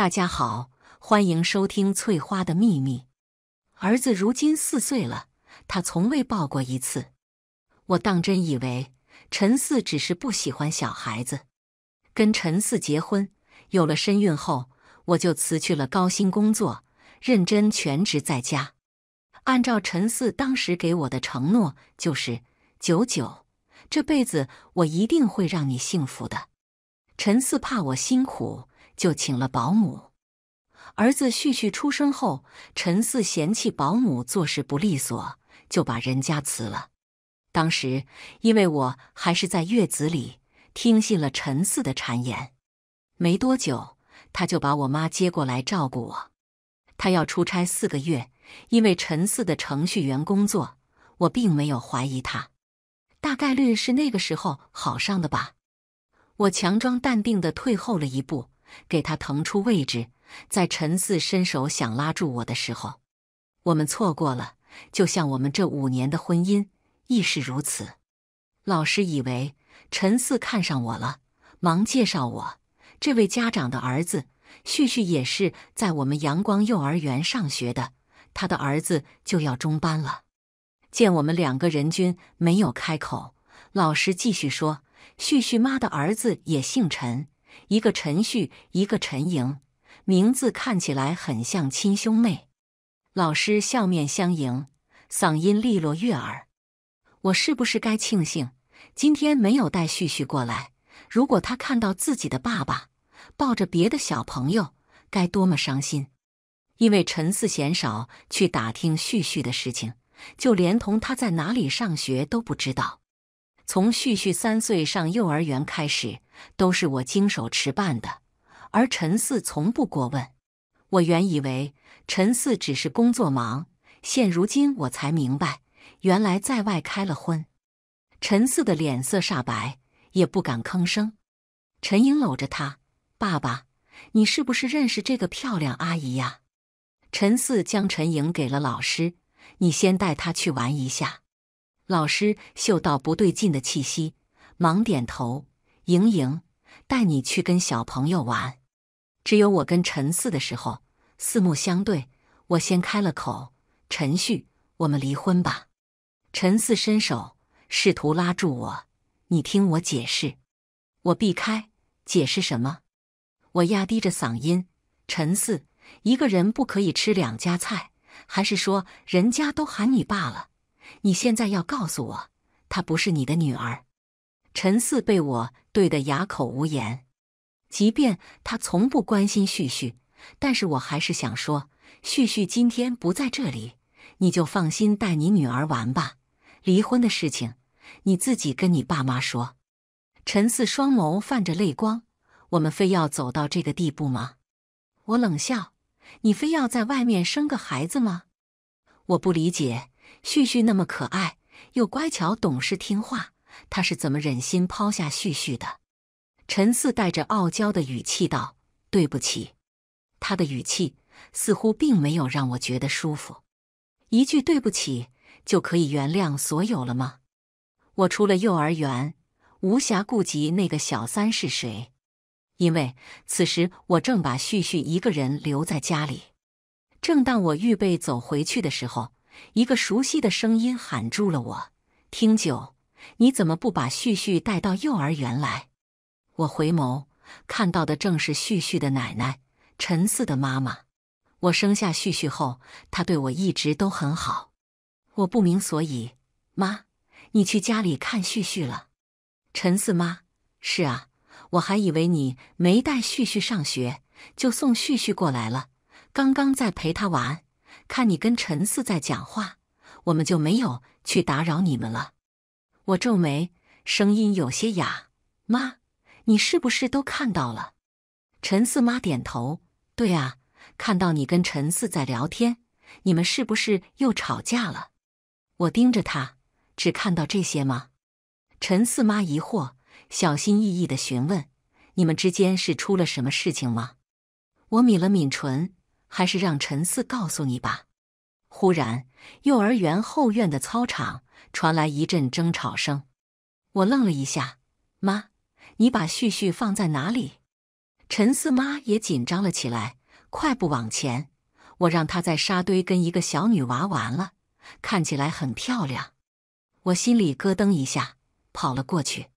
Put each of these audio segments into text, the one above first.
大家好，欢迎收听《翠花的秘密》。儿子如今四岁了，他从未抱过一次。我当真以为陈四只是不喜欢小孩子。跟陈四结婚有了身孕后，我就辞去了高薪工作，认真全职在家。按照陈四当时给我的承诺，就是九九这辈子我一定会让你幸福的。陈四怕我辛苦。就请了保姆，儿子旭旭出生后，陈四嫌弃保姆做事不利索，就把人家辞了。当时因为我还是在月子里，听信了陈四的谗言。没多久，他就把我妈接过来照顾我。他要出差四个月，因为陈四的程序员工作，我并没有怀疑他。大概率是那个时候好上的吧。我强装淡定的退后了一步。给他腾出位置，在陈四伸手想拉住我的时候，我们错过了，就像我们这五年的婚姻亦是如此。老师以为陈四看上我了，忙介绍我这位家长的儿子旭旭也是在我们阳光幼儿园上学的，他的儿子就要中班了。见我们两个人均没有开口，老师继续说：“旭旭妈的儿子也姓陈。”一个陈旭，一个陈莹，名字看起来很像亲兄妹。老师笑面相迎，嗓音利落悦耳。我是不是该庆幸今天没有带旭旭过来？如果他看到自己的爸爸抱着别的小朋友，该多么伤心！因为陈四嫌少去打听旭旭的事情，就连同他在哪里上学都不知道。从旭旭三岁上幼儿园开始，都是我经手持办的，而陈四从不过问。我原以为陈四只是工作忙，现如今我才明白，原来在外开了婚。陈四的脸色煞白，也不敢吭声。陈颖搂着他：“爸爸，你是不是认识这个漂亮阿姨呀？”陈四将陈颖给了老师，你先带她去玩一下。老师嗅到不对劲的气息，忙点头。莹莹，带你去跟小朋友玩。只有我跟陈四的时候，四目相对，我先开了口：“陈旭，我们离婚吧。”陈四伸手试图拉住我，“你听我解释。”我避开，解释什么？我压低着嗓音：“陈四，一个人不可以吃两家菜，还是说人家都喊你爸了？”你现在要告诉我，她不是你的女儿。陈四被我怼得哑口无言。即便他从不关心旭旭，但是我还是想说，旭旭今天不在这里，你就放心带你女儿玩吧。离婚的事情，你自己跟你爸妈说。陈四双眸泛着泪光。我们非要走到这个地步吗？我冷笑。你非要在外面生个孩子吗？我不理解。旭旭那么可爱，又乖巧、懂事、听话，他是怎么忍心抛下旭旭的？陈四带着傲娇的语气道：“对不起。”他的语气似乎并没有让我觉得舒服。一句对不起就可以原谅所有了吗？我出了幼儿园，无暇顾及那个小三是谁，因为此时我正把旭旭一个人留在家里。正当我预备走回去的时候。一个熟悉的声音喊住了我：“听九，你怎么不把旭旭带到幼儿园来？”我回眸，看到的正是旭旭的奶奶陈四的妈妈。我生下旭旭后，她对我一直都很好。我不明所以：“妈，你去家里看旭旭了？”陈四妈：“是啊，我还以为你没带旭旭上学，就送旭旭过来了。刚刚在陪他玩。”看你跟陈四在讲话，我们就没有去打扰你们了。我皱眉，声音有些哑：“妈，你是不是都看到了？”陈四妈点头：“对啊，看到你跟陈四在聊天，你们是不是又吵架了？”我盯着他，只看到这些吗？陈四妈疑惑，小心翼翼的询问：“你们之间是出了什么事情吗？”我抿了抿唇。还是让陈四告诉你吧。忽然，幼儿园后院的操场传来一阵争吵声，我愣了一下：“妈，你把旭旭放在哪里？”陈四妈也紧张了起来，快步往前。我让他在沙堆跟一个小女娃玩了，看起来很漂亮。我心里咯噔一下，跑了过去，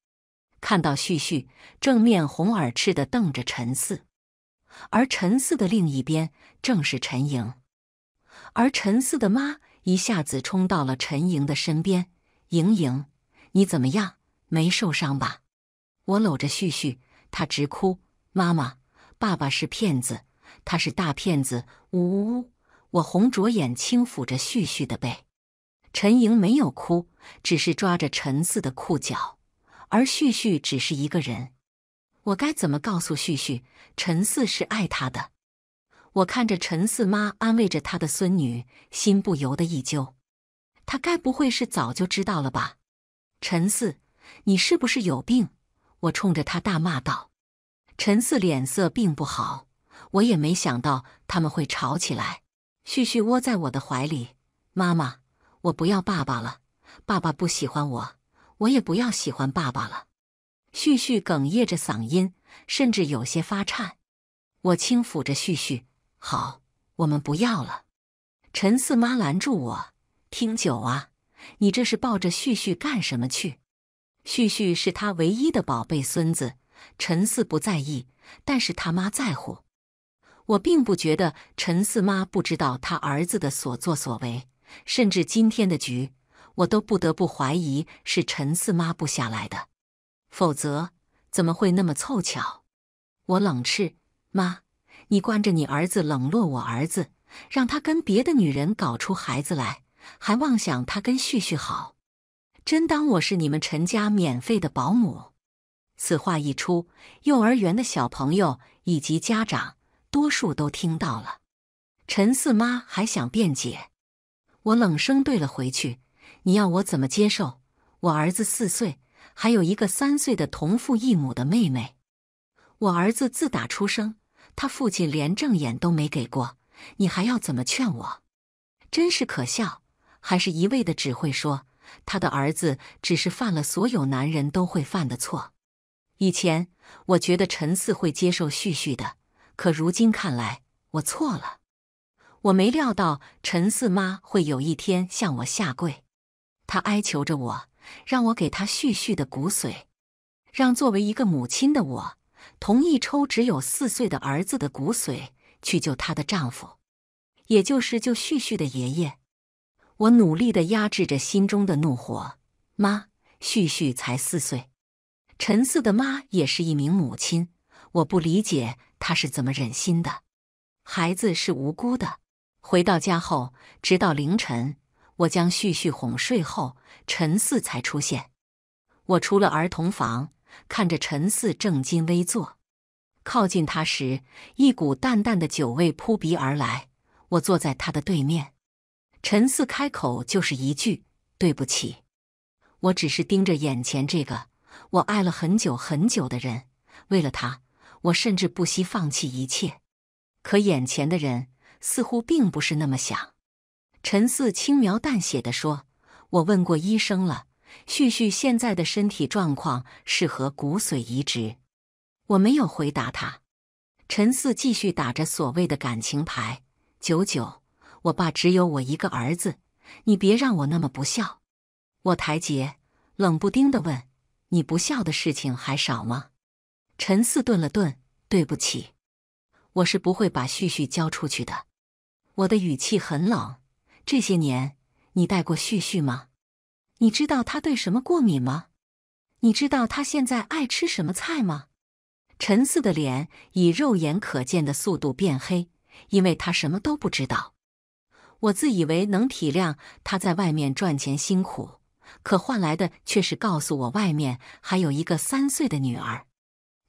看到旭旭正面红耳赤的瞪着陈四。而陈四的另一边正是陈莹，而陈四的妈一下子冲到了陈莹的身边：“莹莹，你怎么样？没受伤吧？”我搂着旭旭，他直哭：“妈妈，爸爸是骗子，他是大骗子！”呜呜。我红着眼轻抚着旭旭的背，陈莹没有哭，只是抓着陈四的裤脚，而旭旭只是一个人。我该怎么告诉旭旭，陈四是爱他的？我看着陈四妈，安慰着他的孙女，心不由得一揪。他该不会是早就知道了吧？陈四，你是不是有病？我冲着他大骂道。陈四脸色并不好，我也没想到他们会吵起来。旭旭窝在我的怀里，妈妈，我不要爸爸了，爸爸不喜欢我，我也不要喜欢爸爸了。旭旭哽咽着嗓音，甚至有些发颤。我轻抚着旭旭，好，我们不要了。陈四妈拦住我：“听酒啊，你这是抱着旭旭干什么去？”旭旭是他唯一的宝贝孙子。陈四不在意，但是他妈在乎。我并不觉得陈四妈不知道他儿子的所作所为，甚至今天的局，我都不得不怀疑是陈四妈布下来的。否则，怎么会那么凑巧？我冷斥：“妈，你惯着你儿子，冷落我儿子，让他跟别的女人搞出孩子来，还妄想他跟旭旭好，真当我是你们陈家免费的保姆？”此话一出，幼儿园的小朋友以及家长多数都听到了。陈四妈还想辩解，我冷声对了回去：“你要我怎么接受？我儿子四岁。”还有一个三岁的同父异母的妹妹，我儿子自打出生，他父亲连正眼都没给过。你还要怎么劝我？真是可笑！还是一味的只会说他的儿子只是犯了所有男人都会犯的错。以前我觉得陈四会接受旭旭的，可如今看来我错了。我没料到陈四妈会有一天向我下跪，她哀求着我。让我给他续续的骨髓，让作为一个母亲的我，同意抽只有四岁的儿子的骨髓去救她的丈夫，也就是救旭旭的爷爷。我努力的压制着心中的怒火。妈，旭旭才四岁，陈四的妈也是一名母亲，我不理解她是怎么忍心的。孩子是无辜的。回到家后，直到凌晨。我将旭旭哄睡后，陈四才出现。我出了儿童房，看着陈四正襟危坐，靠近他时，一股淡淡的酒味扑鼻而来。我坐在他的对面，陈四开口就是一句：“对不起。”我只是盯着眼前这个我爱了很久很久的人，为了他，我甚至不惜放弃一切。可眼前的人似乎并不是那么想。陈四轻描淡写的说：“我问过医生了，旭旭现在的身体状况适合骨髓移植。”我没有回答他。陈四继续打着所谓的感情牌：“九九，我爸只有我一个儿子，你别让我那么不孝。”我台阶，冷不丁的问：“你不孝的事情还少吗？”陈四顿了顿：“对不起，我是不会把旭旭交出去的。”我的语气很冷。这些年，你带过旭旭吗？你知道他对什么过敏吗？你知道他现在爱吃什么菜吗？陈四的脸以肉眼可见的速度变黑，因为他什么都不知道。我自以为能体谅他在外面赚钱辛苦，可换来的却是告诉我外面还有一个三岁的女儿。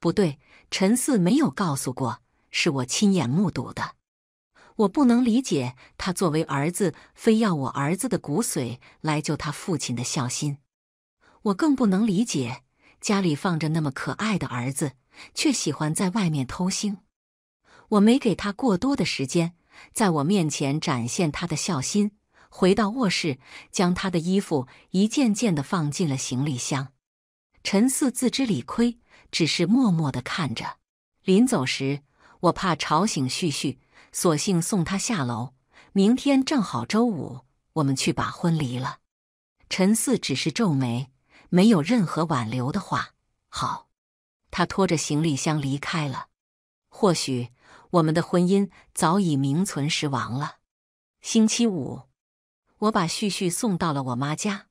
不对，陈四没有告诉过，是我亲眼目睹的。我不能理解他作为儿子非要我儿子的骨髓来救他父亲的孝心，我更不能理解家里放着那么可爱的儿子，却喜欢在外面偷腥。我没给他过多的时间在我面前展现他的孝心，回到卧室，将他的衣服一件件的放进了行李箱。陈四自知理亏，只是默默的看着。临走时，我怕吵醒旭旭。索性送他下楼，明天正好周五，我们去把婚离了。陈四只是皱眉，没有任何挽留的话。好，他拖着行李箱离开了。或许我们的婚姻早已名存实亡了。星期五，我把旭旭送到了我妈家，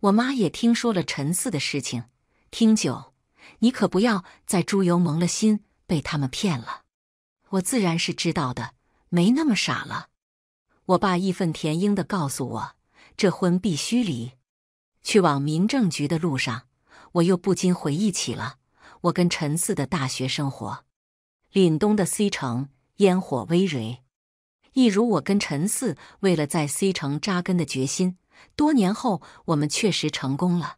我妈也听说了陈四的事情。听九，你可不要在猪油蒙了心，被他们骗了。我自然是知道的，没那么傻了。我爸义愤填膺的告诉我，这婚必须离。去往民政局的路上，我又不禁回忆起了我跟陈四的大学生活。凛冬的 C 城烟火葳蕤，一如我跟陈四为了在 C 城扎根的决心。多年后，我们确实成功了，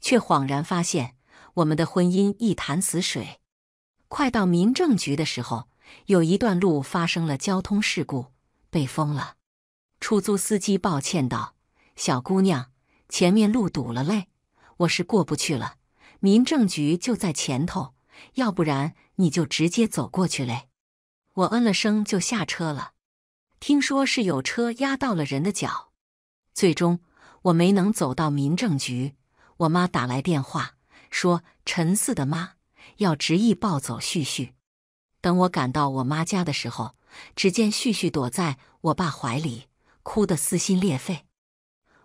却恍然发现我们的婚姻一潭死水。快到民政局的时候。有一段路发生了交通事故，被封了。出租司机抱歉道：“小姑娘，前面路堵了嘞，我是过不去了。民政局就在前头，要不然你就直接走过去嘞。”我嗯了声，就下车了。听说是有车压到了人的脚。最终，我没能走到民政局。我妈打来电话说：“陈四的妈要执意抱走旭旭。”等我赶到我妈家的时候，只见旭旭躲在我爸怀里，哭得撕心裂肺。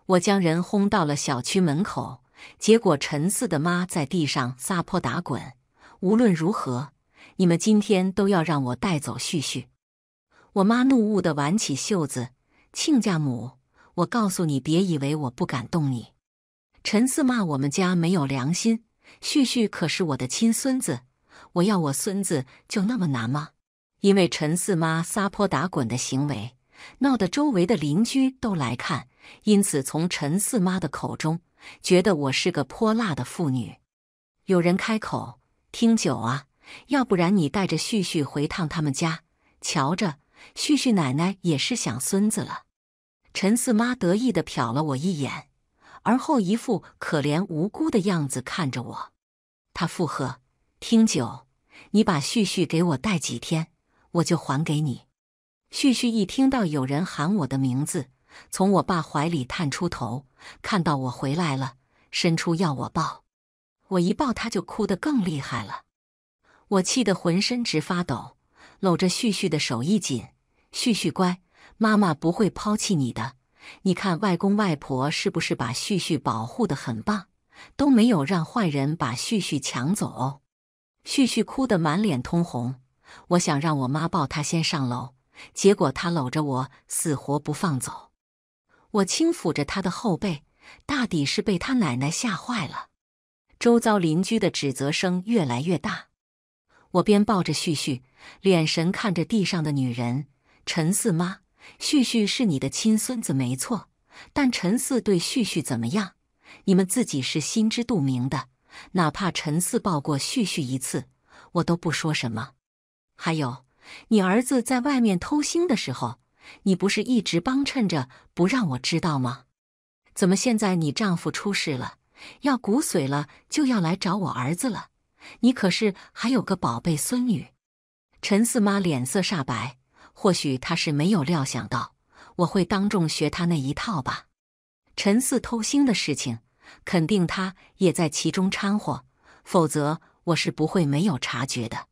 我将人轰到了小区门口，结果陈四的妈在地上撒泼打滚。无论如何，你们今天都要让我带走旭旭。我妈怒兀地挽起袖子：“亲家母，我告诉你，别以为我不敢动你。”陈四骂我们家没有良心，旭旭可是我的亲孙子。我要我孙子就那么难吗？因为陈四妈撒泼打滚的行为，闹得周围的邻居都来看，因此从陈四妈的口中，觉得我是个泼辣的妇女。有人开口：“听酒啊，要不然你带着旭旭回趟他们家，瞧着旭旭奶奶也是想孙子了。”陈四妈得意地瞟了我一眼，而后一副可怜无辜的样子看着我，他附和。听九，你把旭旭给我带几天，我就还给你。旭旭一听到有人喊我的名字，从我爸怀里探出头，看到我回来了，伸出要我抱。我一抱他就哭得更厉害了，我气得浑身直发抖，搂着旭旭的手一紧。旭旭乖，妈妈不会抛弃你的。你看外公外婆是不是把旭旭保护得很棒，都没有让坏人把旭旭抢走哦。旭旭哭得满脸通红，我想让我妈抱他先上楼，结果他搂着我死活不放走。我轻抚着他的后背，大抵是被他奶奶吓坏了。周遭邻居的指责声越来越大，我边抱着旭旭，眼神看着地上的女人陈四妈。旭旭是你的亲孙子没错，但陈四对旭旭怎么样，你们自己是心知肚明的。哪怕陈四抱过旭旭一次，我都不说什么。还有，你儿子在外面偷腥的时候，你不是一直帮衬着不让我知道吗？怎么现在你丈夫出事了，要骨髓了，就要来找我儿子了？你可是还有个宝贝孙女。陈四妈脸色煞白，或许她是没有料想到我会当众学她那一套吧。陈四偷腥的事情。肯定他也在其中掺和，否则我是不会没有察觉的。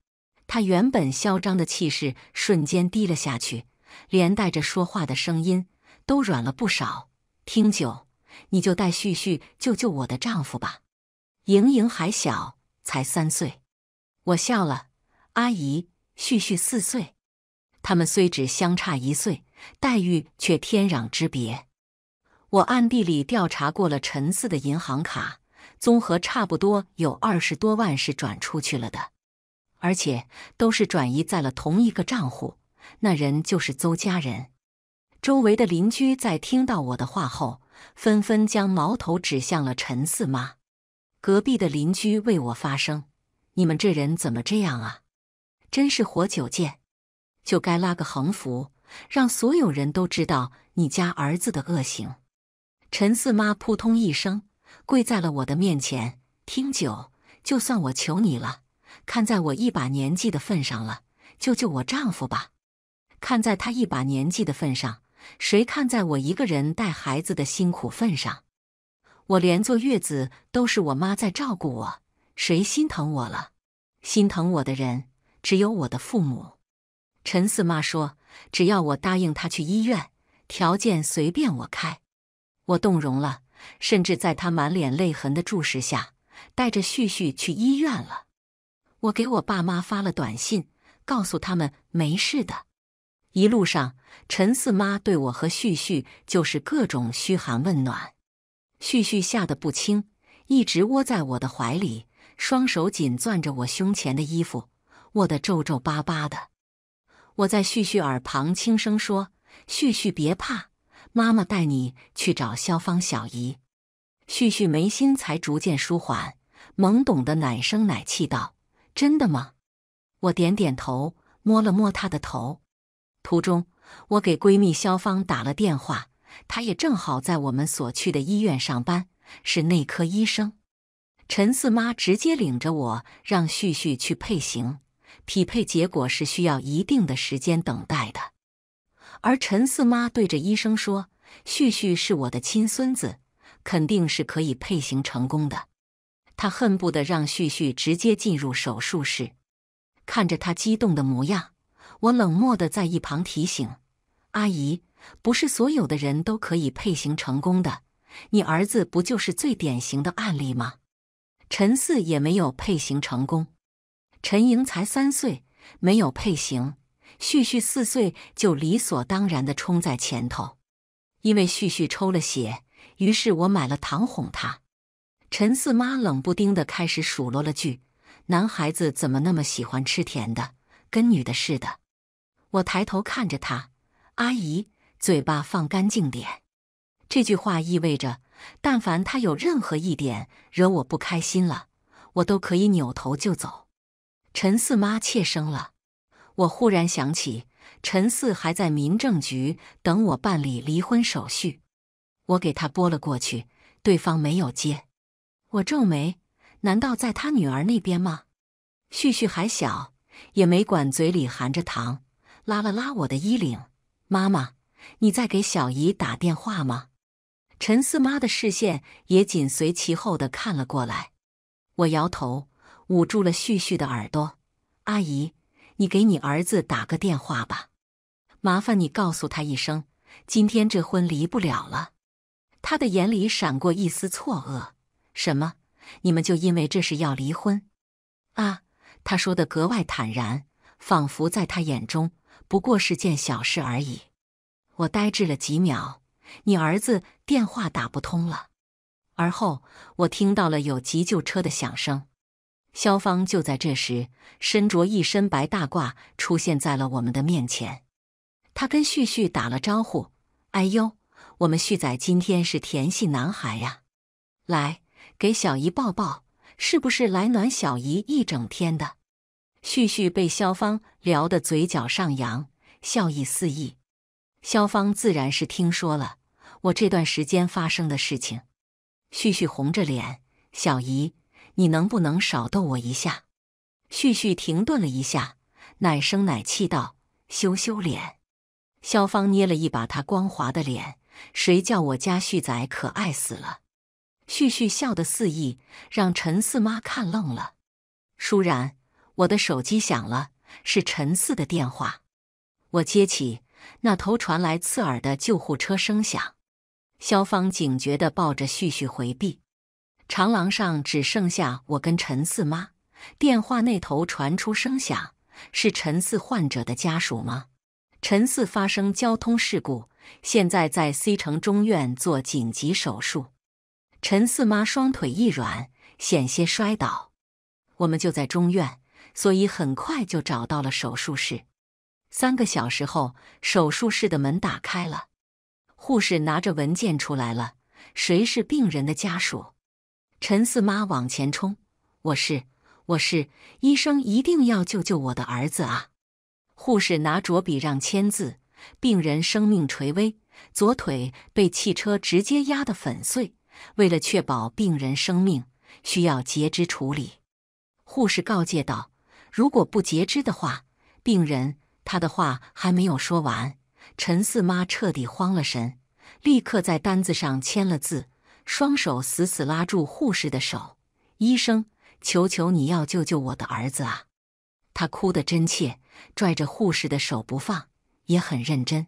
他原本嚣张的气势瞬间低了下去，连带着说话的声音都软了不少。听九，你就带旭旭救救我的丈夫吧。莹莹还小，才三岁。我笑了，阿姨，旭旭四岁，他们虽只相差一岁，待遇却天壤之别。我暗地里调查过了陈四的银行卡，综合差不多有二十多万是转出去了的，而且都是转移在了同一个账户。那人就是邹家人。周围的邻居在听到我的话后，纷纷将矛头指向了陈四妈。隔壁的邻居为我发声：“你们这人怎么这样啊？真是活久见！就该拉个横幅，让所有人都知道你家儿子的恶行。”陈四妈扑通一声跪在了我的面前，听九，就算我求你了，看在我一把年纪的份上了，救救我丈夫吧！看在他一把年纪的份上，谁看在我一个人带孩子的辛苦份上？我连坐月子都是我妈在照顾我，谁心疼我了？心疼我的人只有我的父母。陈四妈说：“只要我答应他去医院，条件随便我开。”我动容了，甚至在他满脸泪痕的注视下，带着旭旭去医院了。我给我爸妈发了短信，告诉他们没事的。一路上，陈四妈对我和旭旭就是各种嘘寒问暖。旭旭吓得不轻，一直窝在我的怀里，双手紧攥着我胸前的衣服，握得皱皱巴巴的。我在旭旭耳旁轻声说：“旭旭，别怕。”妈妈带你去找肖芳小姨，旭旭眉心才逐渐舒缓，懵懂的奶声奶气道：“真的吗？”我点点头，摸了摸她的头。途中，我给闺蜜肖芳打了电话，她也正好在我们所去的医院上班，是内科医生。陈四妈直接领着我，让旭旭去配型，匹配结果是需要一定的时间等待的。而陈四妈对着医生说：“旭旭是我的亲孙子，肯定是可以配型成功的。”她恨不得让旭旭直接进入手术室。看着他激动的模样，我冷漠的在一旁提醒：“阿姨，不是所有的人都可以配型成功的。你儿子不就是最典型的案例吗？”陈四也没有配型成功，陈莹才三岁，没有配型。旭旭四岁就理所当然地冲在前头，因为旭旭抽了血，于是我买了糖哄他。陈四妈冷不丁地开始数落了句：“男孩子怎么那么喜欢吃甜的，跟女的似的。”我抬头看着他，阿姨嘴巴放干净点。这句话意味着，但凡他有任何一点惹我不开心了，我都可以扭头就走。陈四妈怯生了。我忽然想起，陈四还在民政局等我办理离婚手续，我给他拨了过去，对方没有接。我皱眉，难道在他女儿那边吗？旭旭还小，也没管，嘴里含着糖，拉了拉我的衣领：“妈妈，你在给小姨打电话吗？”陈四妈的视线也紧随其后的看了过来，我摇头，捂住了旭旭的耳朵：“阿姨。”你给你儿子打个电话吧，麻烦你告诉他一声，今天这婚离不了了。他的眼里闪过一丝错愕。什么？你们就因为这事要离婚？啊？他说的格外坦然，仿佛在他眼中不过是件小事而已。我呆滞了几秒。你儿子电话打不通了。而后，我听到了有急救车的响声。萧芳就在这时，身着一身白大褂出现在了我们的面前。他跟旭旭打了招呼：“哎呦，我们旭仔今天是甜系男孩呀！来，给小姨抱抱，是不是来暖小姨一整天的？”旭旭被萧芳聊得嘴角上扬，笑意四溢。萧芳自然是听说了我这段时间发生的事情。旭旭红着脸：“小姨。”你能不能少逗我一下？旭旭停顿了一下，奶声奶气道：“羞羞脸。”肖芳捏了一把他光滑的脸，谁叫我家旭仔可爱死了？旭旭笑得肆意，让陈四妈看愣了。倏然，我的手机响了，是陈四的电话。我接起，那头传来刺耳的救护车声响。肖芳警觉的抱着旭旭回避。长廊上只剩下我跟陈四妈。电话那头传出声响，是陈四患者的家属吗？陈四发生交通事故，现在在 C 城中院做紧急手术。陈四妈双腿一软，险些摔倒。我们就在中院，所以很快就找到了手术室。三个小时后，手术室的门打开了，护士拿着文件出来了。谁是病人的家属？陈四妈往前冲，我是，我是医生，一定要救救我的儿子啊！护士拿着笔让签字，病人生命垂危，左腿被汽车直接压得粉碎，为了确保病人生命，需要截肢处理。护士告诫道：“如果不截肢的话，病人……”他的话还没有说完，陈四妈彻底慌了神，立刻在单子上签了字。双手死死拉住护士的手，医生，求求你要救救我的儿子啊！他哭得真切，拽着护士的手不放，也很认真。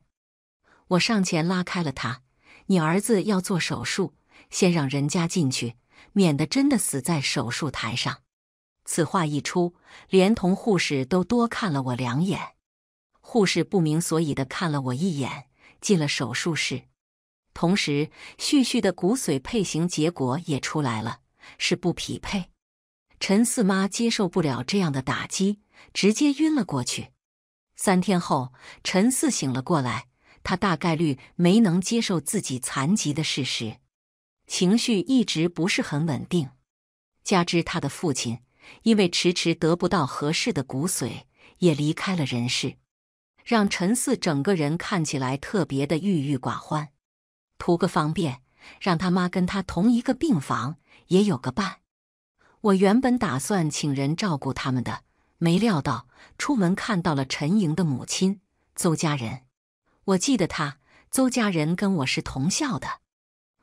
我上前拉开了他：“你儿子要做手术，先让人家进去，免得真的死在手术台上。”此话一出，连同护士都多看了我两眼。护士不明所以的看了我一眼，进了手术室。同时，旭旭的骨髓配型结果也出来了，是不匹配。陈四妈接受不了这样的打击，直接晕了过去。三天后，陈四醒了过来，他大概率没能接受自己残疾的事实，情绪一直不是很稳定。加之他的父亲因为迟迟得不到合适的骨髓，也离开了人世，让陈四整个人看起来特别的郁郁寡欢。图个方便，让他妈跟他同一个病房，也有个伴。我原本打算请人照顾他们的，没料到出门看到了陈莹的母亲邹家人。我记得他，邹家人跟我是同校的。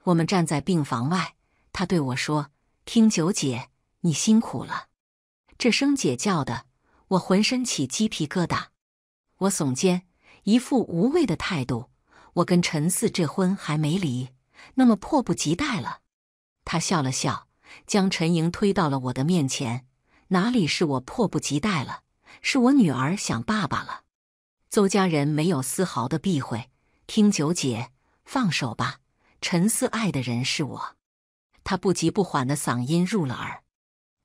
我们站在病房外，他对我说：“听九姐，你辛苦了。”这声“姐”叫的我浑身起鸡皮疙瘩。我耸肩，一副无畏的态度。我跟陈四这婚还没离，那么迫不及待了。他笑了笑，将陈莹推到了我的面前。哪里是我迫不及待了，是我女儿想爸爸了。邹家人没有丝毫的避讳，听九姐放手吧。陈四爱的人是我。他不急不缓的嗓音入了耳。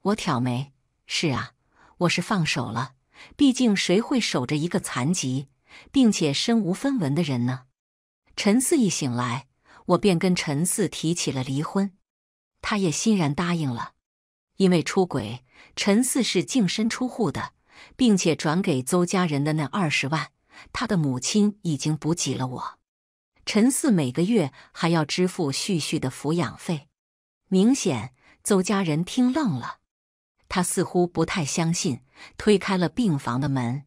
我挑眉，是啊，我是放手了。毕竟谁会守着一个残疾并且身无分文的人呢？陈四一醒来，我便跟陈四提起了离婚，他也欣然答应了。因为出轨，陈四是净身出户的，并且转给邹家人的那二十万，他的母亲已经补给了我。陈四每个月还要支付旭旭的抚养费，明显邹家人听愣了，他似乎不太相信，推开了病房的门，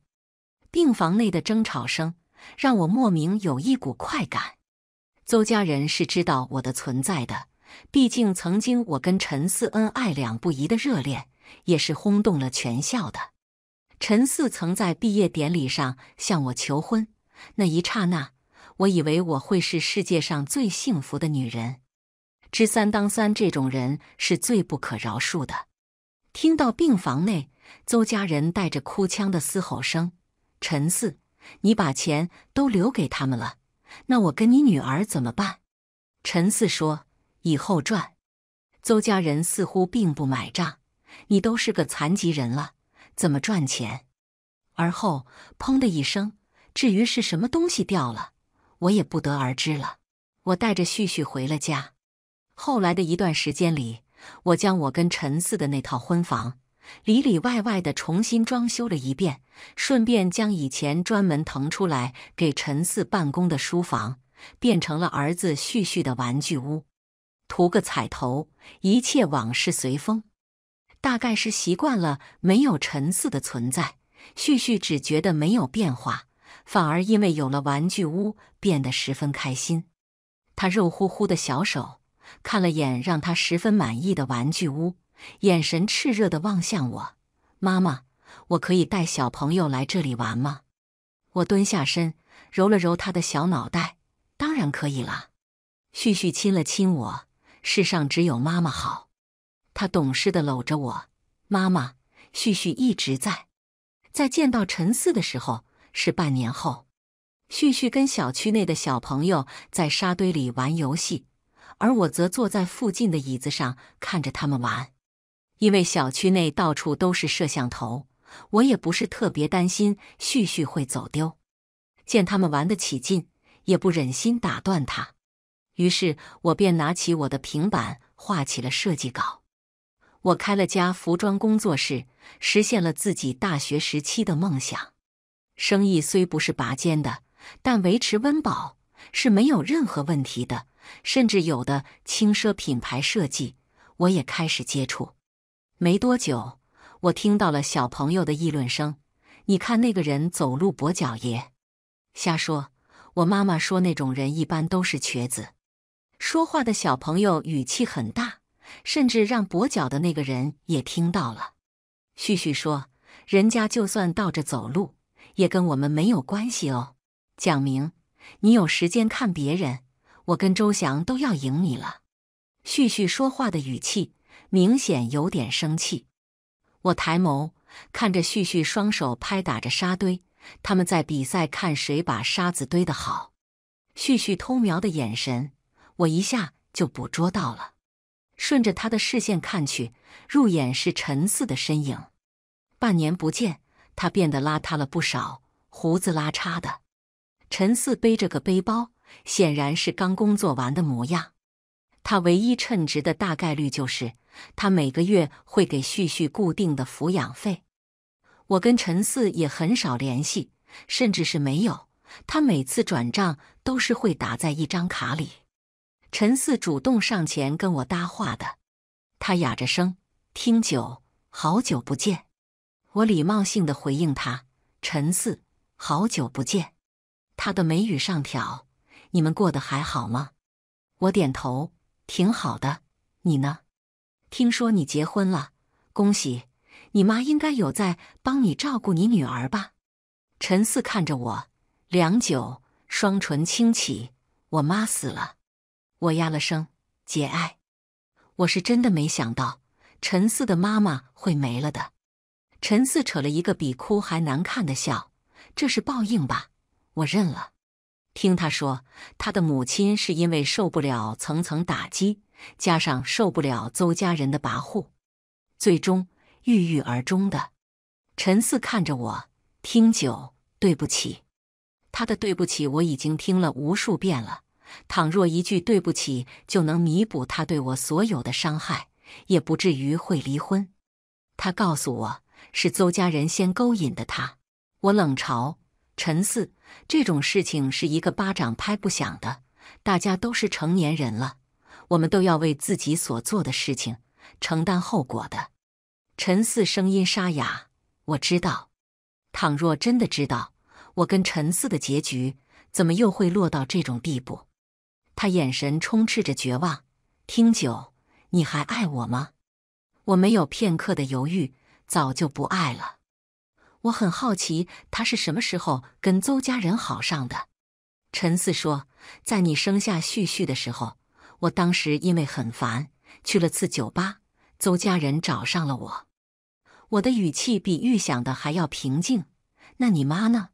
病房内的争吵声。让我莫名有一股快感。邹家人是知道我的存在的，毕竟曾经我跟陈四恩爱两不疑的热恋也是轰动了全校的。陈四曾在毕业典礼上向我求婚，那一刹那，我以为我会是世界上最幸福的女人。知三当三这种人是最不可饶恕的。听到病房内邹家人带着哭腔的嘶吼声，陈四。你把钱都留给他们了，那我跟你女儿怎么办？陈四说：“以后赚。”邹家人似乎并不买账。你都是个残疾人了，怎么赚钱？而后，砰的一声，至于是什么东西掉了，我也不得而知了。我带着旭旭回了家。后来的一段时间里，我将我跟陈四的那套婚房里里外外的重新装修了一遍。顺便将以前专门腾出来给陈四办公的书房变成了儿子旭旭的玩具屋，图个彩头，一切往事随风。大概是习惯了没有陈四的存在，旭旭只觉得没有变化，反而因为有了玩具屋变得十分开心。他肉乎乎的小手看了眼让他十分满意的玩具屋，眼神炽热的望向我，妈妈。我可以带小朋友来这里玩吗？我蹲下身，揉了揉他的小脑袋。当然可以啦。旭旭亲了亲我。世上只有妈妈好。他懂事的搂着我。妈妈，旭旭一直在。在见到陈四的时候是半年后。旭旭跟小区内的小朋友在沙堆里玩游戏，而我则坐在附近的椅子上看着他们玩，因为小区内到处都是摄像头。我也不是特别担心旭旭会走丢，见他们玩得起劲，也不忍心打断他。于是，我便拿起我的平板，画起了设计稿。我开了家服装工作室，实现了自己大学时期的梦想。生意虽不是拔尖的，但维持温饱是没有任何问题的。甚至有的轻奢品牌设计，我也开始接触。没多久。我听到了小朋友的议论声，你看那个人走路跛脚耶，瞎说！我妈妈说那种人一般都是瘸子。说话的小朋友语气很大，甚至让跛脚的那个人也听到了。旭旭说：“人家就算倒着走路，也跟我们没有关系哦。”蒋明，你有时间看别人，我跟周翔都要赢你了。旭旭说话的语气明显有点生气。我抬眸看着旭旭，双手拍打着沙堆，他们在比赛，看谁把沙子堆得好。旭旭偷瞄的眼神，我一下就捕捉到了。顺着他的视线看去，入眼是陈四的身影。半年不见，他变得邋遢了不少，胡子拉碴的。陈四背着个背包，显然是刚工作完的模样。他唯一称职的大概率就是。他每个月会给旭旭固定的抚养费，我跟陈四也很少联系，甚至是没有。他每次转账都是会打在一张卡里。陈四主动上前跟我搭话的，他哑着声：“听久，好久不见。”我礼貌性的回应他：“陈四，好久不见。”他的眉宇上挑：“你们过得还好吗？”我点头：“挺好的，你呢？”听说你结婚了，恭喜！你妈应该有在帮你照顾你女儿吧？陈四看着我，良久，双唇轻启：“我妈死了。”我压了声：“节哀。”我是真的没想到陈四的妈妈会没了的。陈四扯了一个比哭还难看的笑：“这是报应吧？我认了。”听他说，他的母亲是因为受不了层层打击。加上受不了邹家人的跋扈，最终郁郁而终的陈四看着我，听酒，对不起，他的对不起我已经听了无数遍了。倘若一句对不起就能弥补他对我所有的伤害，也不至于会离婚。他告诉我是邹家人先勾引的他。我冷嘲：“陈四，这种事情是一个巴掌拍不响的，大家都是成年人了。”我们都要为自己所做的事情承担后果的。陈四声音沙哑，我知道。倘若真的知道，我跟陈四的结局，怎么又会落到这种地步？他眼神充斥着绝望。听九，你还爱我吗？我没有片刻的犹豫，早就不爱了。我很好奇，他是什么时候跟邹家人好上的？陈四说，在你生下旭旭的时候。我当时因为很烦，去了次酒吧。邹家人找上了我，我的语气比预想的还要平静。那你妈呢？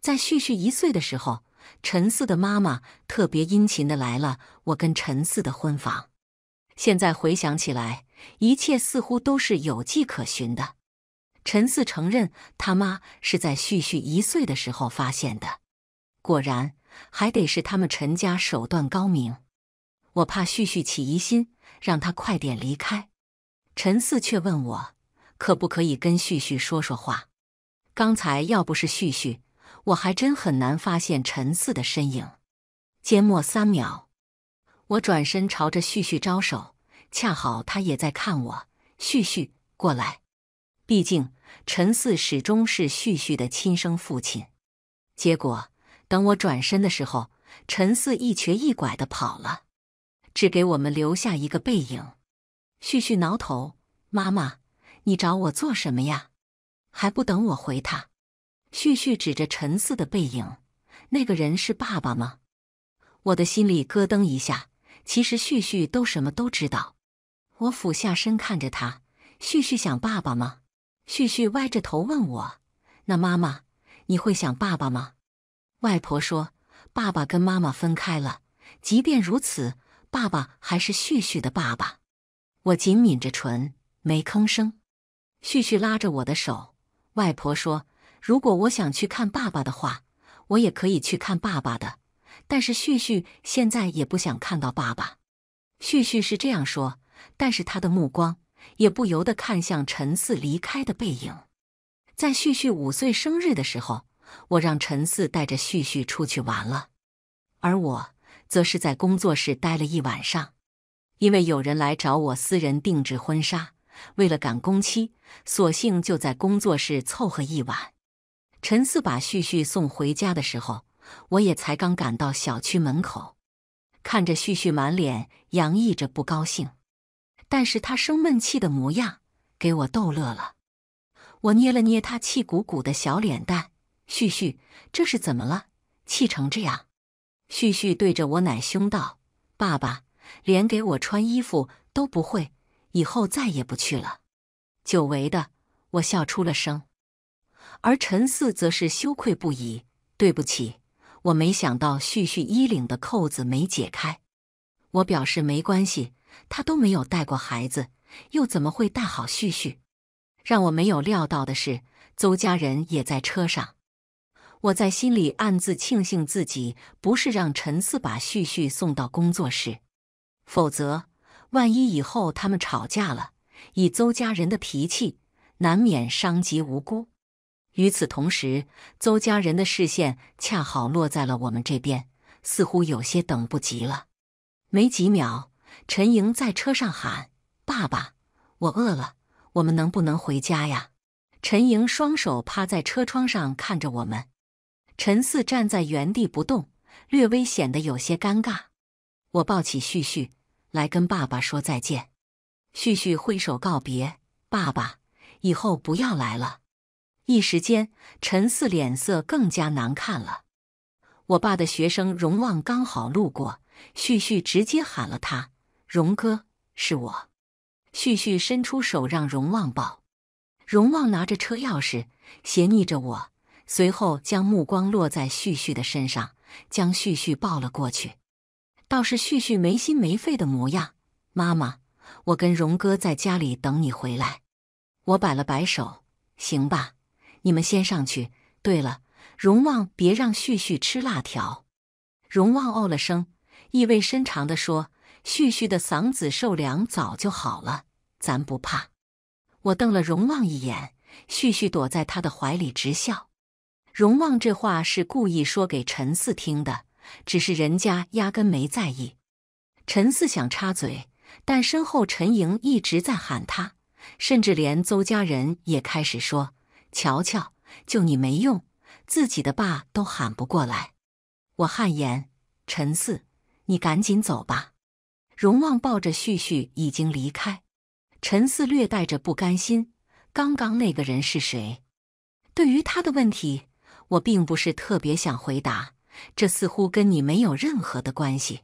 在旭旭一岁的时候，陈四的妈妈特别殷勤的来了我跟陈四的婚房。现在回想起来，一切似乎都是有迹可循的。陈四承认他妈是在旭旭一岁的时候发现的。果然，还得是他们陈家手段高明。我怕旭旭起疑心，让他快点离开。陈四却问我可不可以跟旭旭说说话。刚才要不是旭旭，我还真很难发现陈四的身影。缄默三秒，我转身朝着旭旭招手，恰好他也在看我。旭旭，过来。毕竟陈四始终是旭旭的亲生父亲。结果等我转身的时候，陈四一瘸一拐的跑了。只给我们留下一个背影。旭旭挠头：“妈妈，你找我做什么呀？”还不等我回他，旭旭指着陈四的背影：“那个人是爸爸吗？”我的心里咯噔一下。其实旭旭都什么都知道。我俯下身看着他。旭旭想爸爸吗？旭旭歪着头问我：“那妈妈，你会想爸爸吗？”外婆说：“爸爸跟妈妈分开了，即便如此。”爸爸还是旭旭的爸爸，我紧抿着唇没吭声。旭旭拉着我的手，外婆说：“如果我想去看爸爸的话，我也可以去看爸爸的。但是旭旭现在也不想看到爸爸。”旭旭是这样说，但是他的目光也不由得看向陈四离开的背影。在旭旭五岁生日的时候，我让陈四带着旭旭出去玩了，而我。则是在工作室待了一晚上，因为有人来找我私人定制婚纱，为了赶工期，索性就在工作室凑合一晚。陈四把旭旭送回家的时候，我也才刚赶到小区门口，看着旭旭满脸洋溢着不高兴，但是他生闷气的模样给我逗乐了。我捏了捏他气鼓鼓的小脸蛋，旭旭，这是怎么了？气成这样？旭旭对着我奶凶道：“爸爸，连给我穿衣服都不会，以后再也不去了。”久违的我笑出了声，而陈四则是羞愧不已：“对不起，我没想到旭旭衣领的扣子没解开。”我表示没关系，他都没有带过孩子，又怎么会带好旭旭？让我没有料到的是，邹家人也在车上。我在心里暗自庆幸自己不是让陈四把旭旭送到工作室，否则万一以后他们吵架了，以邹家人的脾气，难免伤及无辜。与此同时，邹家人的视线恰好落在了我们这边，似乎有些等不及了。没几秒，陈莹在车上喊：“爸爸，我饿了，我们能不能回家呀？”陈莹双手趴在车窗上看着我们。陈四站在原地不动，略微显得有些尴尬。我抱起旭旭来跟爸爸说再见。旭旭挥手告别爸爸，以后不要来了。一时间，陈四脸色更加难看了。我爸的学生荣旺刚好路过，旭旭直接喊了他：“荣哥，是我。”旭旭伸出手让荣旺抱。荣旺拿着车钥匙，斜睨着我。随后将目光落在旭旭的身上，将旭旭抱了过去。倒是旭旭没心没肺的模样。妈妈，我跟荣哥在家里等你回来。我摆了摆手，行吧，你们先上去。对了，荣旺别让旭旭吃辣条。荣旺哦了声，意味深长地说：“旭旭的嗓子受凉早就好了，咱不怕。”我瞪了荣旺一眼，旭旭躲在他的怀里直笑。荣旺这话是故意说给陈四听的，只是人家压根没在意。陈四想插嘴，但身后陈莹一直在喊他，甚至连邹家人也开始说：“瞧瞧，就你没用，自己的爸都喊不过来。”我汗颜。陈四，你赶紧走吧。荣旺抱着旭旭已经离开。陈四略带着不甘心：“刚刚那个人是谁？”对于他的问题。我并不是特别想回答，这似乎跟你没有任何的关系。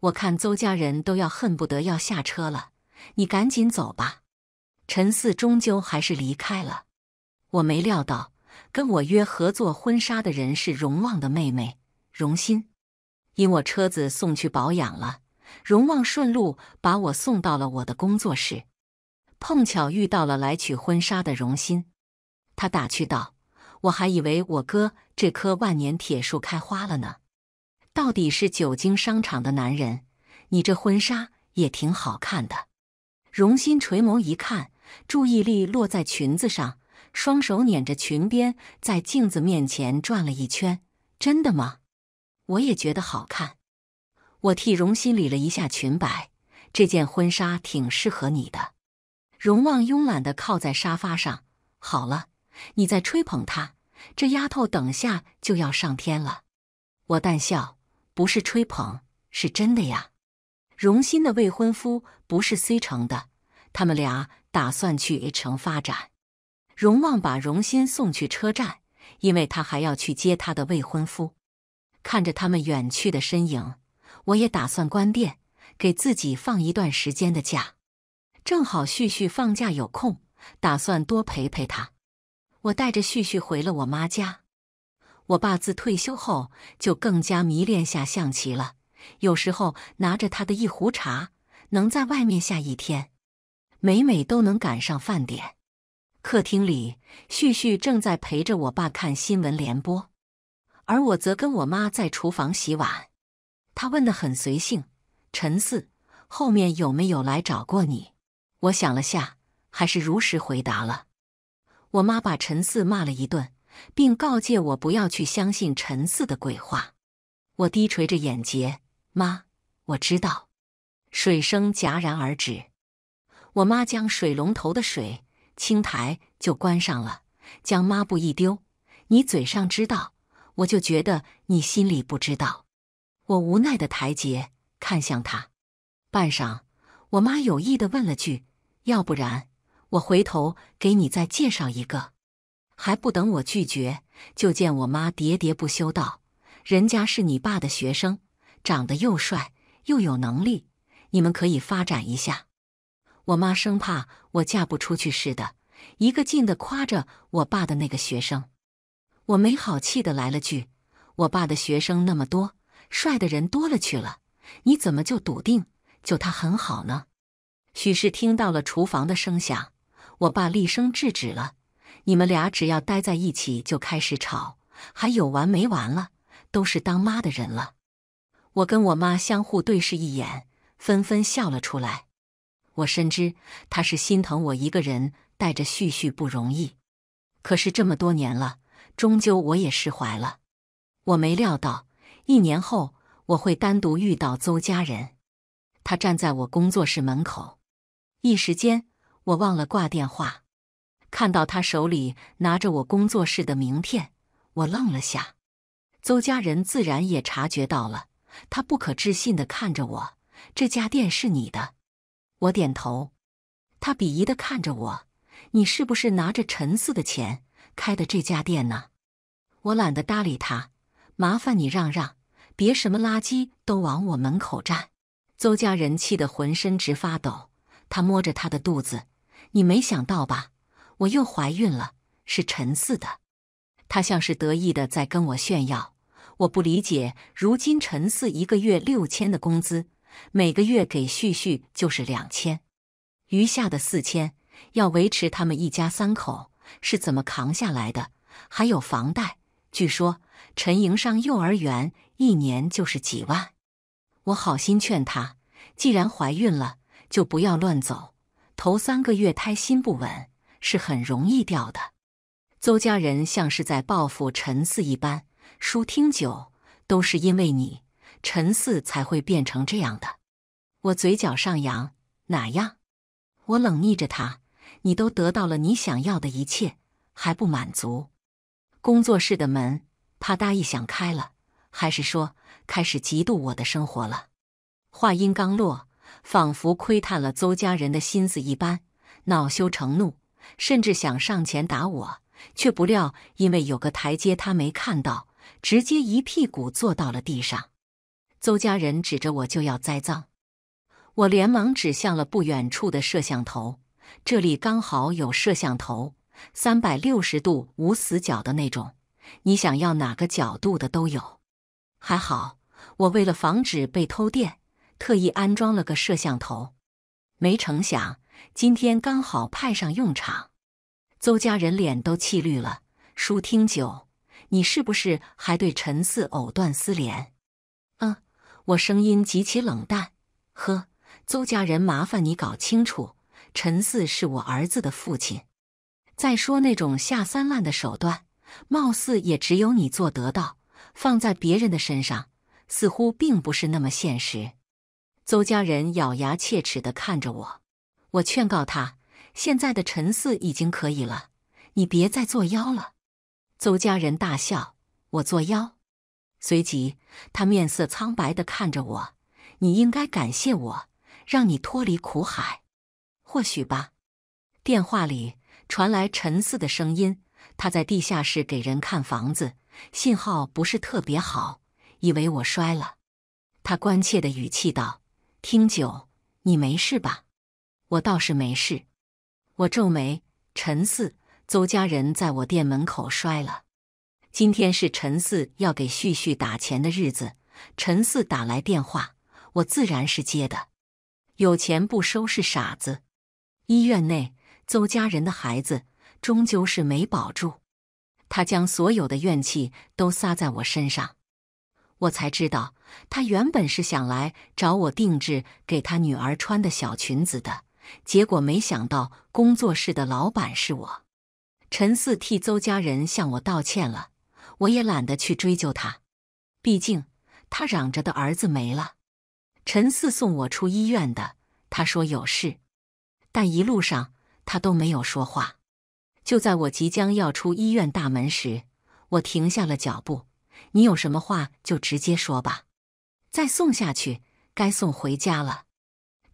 我看邹家人都要恨不得要下车了，你赶紧走吧。陈四终究还是离开了。我没料到，跟我约合作婚纱的人是荣旺的妹妹荣欣。因我车子送去保养了，荣旺顺路把我送到了我的工作室，碰巧遇到了来取婚纱的荣欣，他打趣道。我还以为我哥这棵万年铁树开花了呢，到底是久经商场的男人，你这婚纱也挺好看的。荣欣垂眸一看，注意力落在裙子上，双手捻着裙边，在镜子面前转了一圈。真的吗？我也觉得好看。我替荣欣理了一下裙摆，这件婚纱挺适合你的。荣望慵懒地靠在沙发上，好了。你在吹捧她，这丫头等下就要上天了。我淡笑，不是吹捧，是真的呀。荣欣的未婚夫不是 C 城的，他们俩打算去 A 城发展。荣望把荣欣送去车站，因为他还要去接他的未婚夫。看着他们远去的身影，我也打算关店，给自己放一段时间的假。正好旭旭放假有空，打算多陪陪他。我带着旭旭回了我妈家。我爸自退休后就更加迷恋下象棋了，有时候拿着他的一壶茶，能在外面下一天，每每都能赶上饭点。客厅里，旭旭正在陪着我爸看新闻联播，而我则跟我妈在厨房洗碗。他问得很随性：“陈四后面有没有来找过你？”我想了下，还是如实回答了。我妈把陈四骂了一顿，并告诫我不要去相信陈四的鬼话。我低垂着眼睫，妈，我知道。水声戛然而止，我妈将水龙头的水轻抬就关上了，将抹布一丢。你嘴上知道，我就觉得你心里不知道。我无奈的抬睫，看向她。半晌，我妈有意的问了句：“要不然？”我回头给你再介绍一个，还不等我拒绝，就见我妈喋喋不休道：“人家是你爸的学生，长得又帅又有能力，你们可以发展一下。”我妈生怕我嫁不出去似的，一个劲的夸着我爸的那个学生。我没好气的来了句：“我爸的学生那么多，帅的人多了去了，你怎么就笃定就他很好呢？”许是听到了厨房的声响。我爸厉声制止了：“你们俩只要待在一起就开始吵，还有完没完了？都是当妈的人了。”我跟我妈相互对视一眼，纷纷笑了出来。我深知他是心疼我一个人带着旭旭不容易，可是这么多年了，终究我也释怀了。我没料到一年后我会单独遇到邹家人，他站在我工作室门口，一时间。我忘了挂电话，看到他手里拿着我工作室的名片，我愣了下。邹家人自然也察觉到了，他不可置信地看着我：“这家店是你的？”我点头。他鄙夷地看着我：“你是不是拿着陈四的钱开的这家店呢？”我懒得搭理他。麻烦你让让，别什么垃圾都往我门口站。邹家人气得浑身直发抖，他摸着他的肚子。你没想到吧？我又怀孕了，是陈四的。他像是得意的在跟我炫耀。我不理解，如今陈四一个月六千的工资，每个月给旭旭就是两千，余下的四千要维持他们一家三口是怎么扛下来的？还有房贷，据说陈莹上幼儿园一年就是几万。我好心劝他，既然怀孕了，就不要乱走。头三个月胎心不稳，是很容易掉的。邹家人像是在报复陈四一般，舒听久都是因为你，陈四才会变成这样的。我嘴角上扬，哪样？我冷睨着他，你都得到了你想要的一切，还不满足？工作室的门啪嗒一响开了，还是说开始嫉妒我的生活了？话音刚落。仿佛窥探了邹家人的心思一般，恼羞成怒，甚至想上前打我，却不料因为有个台阶他没看到，直接一屁股坐到了地上。邹家人指着我就要栽赃，我连忙指向了不远处的摄像头，这里刚好有摄像头，三百六十度无死角的那种，你想要哪个角度的都有。还好，我为了防止被偷电。特意安装了个摄像头，没成想今天刚好派上用场。邹家人脸都气绿了。舒听九，你是不是还对陈四藕断丝连？嗯，我声音极其冷淡。呵，邹家人，麻烦你搞清楚，陈四是我儿子的父亲。再说那种下三滥的手段，貌似也只有你做得到。放在别人的身上，似乎并不是那么现实。邹家人咬牙切齿地看着我，我劝告他：“现在的陈四已经可以了，你别再作妖了。”邹家人大笑：“我作妖？”随即他面色苍白地看着我：“你应该感谢我，让你脱离苦海。”或许吧。电话里传来陈四的声音：“他在地下室给人看房子，信号不是特别好，以为我摔了。”他关切的语气道。听酒，你没事吧？我倒是没事。我皱眉陈四，邹家人在我店门口摔了。今天是陈四要给旭旭打钱的日子，陈四打来电话，我自然是接的。有钱不收是傻子。医院内，邹家人的孩子终究是没保住。他将所有的怨气都撒在我身上，我才知道。他原本是想来找我定制给他女儿穿的小裙子的，结果没想到工作室的老板是我。陈四替邹家人向我道歉了，我也懒得去追究他，毕竟他嚷着的儿子没了。陈四送我出医院的，他说有事，但一路上他都没有说话。就在我即将要出医院大门时，我停下了脚步。你有什么话就直接说吧。再送下去，该送回家了。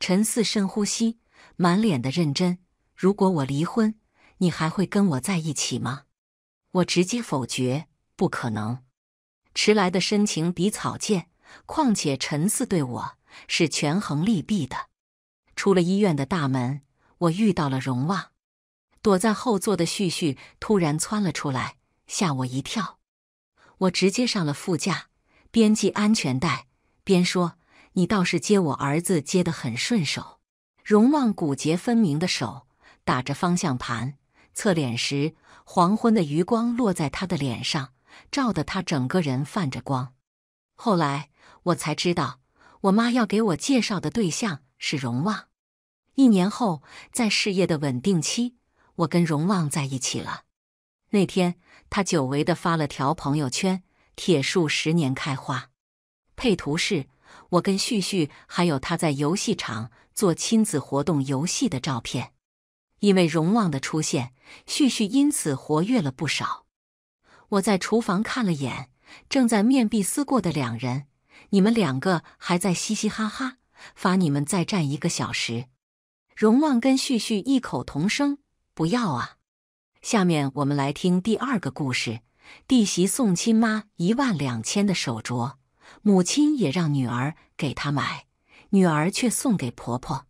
陈四深呼吸，满脸的认真。如果我离婚，你还会跟我在一起吗？我直接否决，不可能。迟来的深情比草贱。况且陈四对我是权衡利弊的。出了医院的大门，我遇到了荣旺，躲在后座的旭旭突然窜了出来，吓我一跳。我直接上了副驾，系安全带。边说，你倒是接我儿子，接得很顺手。荣旺骨节分明的手打着方向盘，侧脸时，黄昏的余光落在他的脸上，照得他整个人泛着光。后来我才知道，我妈要给我介绍的对象是荣旺。一年后，在事业的稳定期，我跟荣旺在一起了。那天，他久违的发了条朋友圈：“铁树十年开花。”配图是我跟旭旭还有他在游戏场做亲子活动游戏的照片。因为荣旺的出现，旭旭因此活跃了不少。我在厨房看了眼正在面壁思过的两人，你们两个还在嘻嘻哈哈，罚你们再站一个小时。荣旺跟旭旭异口同声：“不要啊！”下面我们来听第二个故事：弟媳送亲妈一万两千的手镯。母亲也让女儿给她买，女儿却送给婆婆。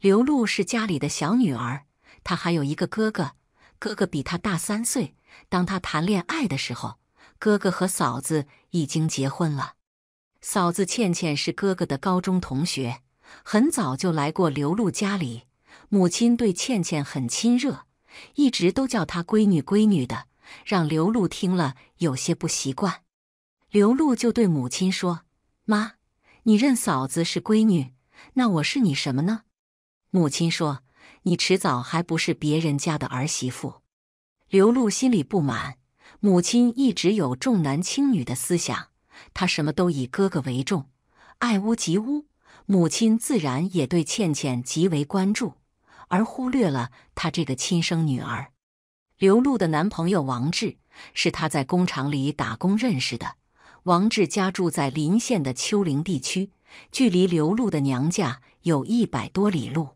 刘露是家里的小女儿，她还有一个哥哥，哥哥比她大三岁。当她谈恋爱的时候，哥哥和嫂子已经结婚了。嫂子倩倩是哥哥的高中同学，很早就来过刘露家里。母亲对倩倩很亲热，一直都叫她“闺女”“闺女”的，让刘露听了有些不习惯。刘露就对母亲说：“妈，你认嫂子是闺女，那我是你什么呢？”母亲说：“你迟早还不是别人家的儿媳妇。”刘露心里不满，母亲一直有重男轻女的思想，她什么都以哥哥为重，爱屋及乌，母亲自然也对倩倩极为关注，而忽略了她这个亲生女儿。刘露的男朋友王志是她在工厂里打工认识的。王志家住在临县的丘陵地区，距离刘露的娘家有一百多里路。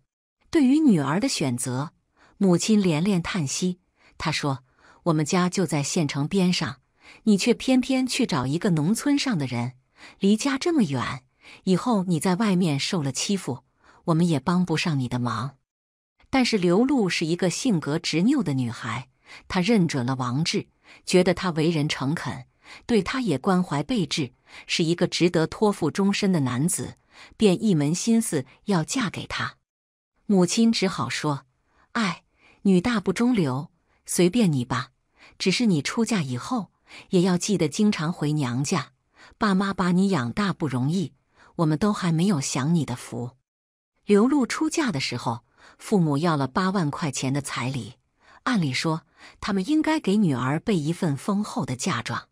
对于女儿的选择，母亲连连叹息。她说：“我们家就在县城边上，你却偏偏去找一个农村上的人，离家这么远，以后你在外面受了欺负，我们也帮不上你的忙。”但是刘露是一个性格执拗的女孩，她认准了王志，觉得他为人诚恳。对他也关怀备至，是一个值得托付终身的男子，便一门心思要嫁给他。母亲只好说：“哎，女大不中留，随便你吧。只是你出嫁以后，也要记得经常回娘家，爸妈把你养大不容易，我们都还没有享你的福。”刘露出嫁的时候，父母要了八万块钱的彩礼，按理说他们应该给女儿备一份丰厚的嫁妆。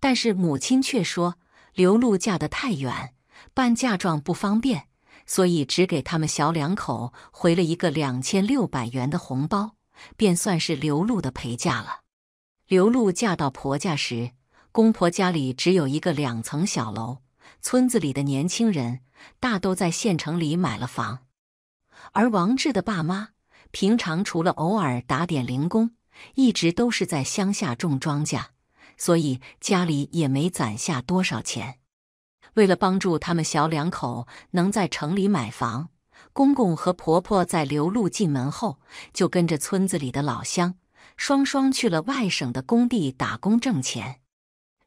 但是母亲却说，刘露嫁得太远，办嫁妆不方便，所以只给他们小两口回了一个两千六百元的红包，便算是刘露的陪嫁了。刘露嫁到婆家时，公婆家里只有一个两层小楼，村子里的年轻人大都在县城里买了房，而王志的爸妈平常除了偶尔打点零工，一直都是在乡下种庄稼。所以家里也没攒下多少钱。为了帮助他们小两口能在城里买房，公公和婆婆在刘露进门后，就跟着村子里的老乡，双双去了外省的工地打工挣钱。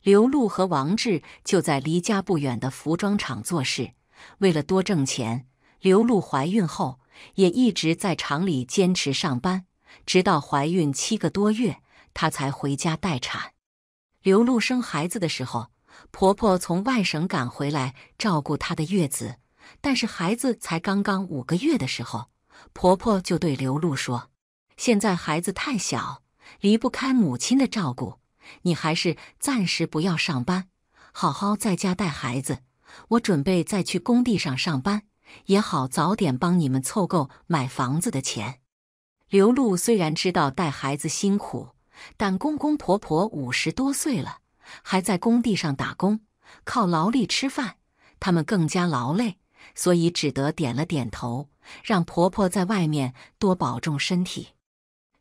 刘露和王志就在离家不远的服装厂做事。为了多挣钱，刘露怀孕后也一直在厂里坚持上班，直到怀孕七个多月，她才回家待产。刘露生孩子的时候，婆婆从外省赶回来照顾她的月子。但是孩子才刚刚五个月的时候，婆婆就对刘露说：“现在孩子太小，离不开母亲的照顾，你还是暂时不要上班，好好在家带孩子。我准备再去工地上上班，也好早点帮你们凑够买房子的钱。”刘露虽然知道带孩子辛苦。但公公婆婆五十多岁了，还在工地上打工，靠劳力吃饭，他们更加劳累，所以只得点了点头，让婆婆在外面多保重身体。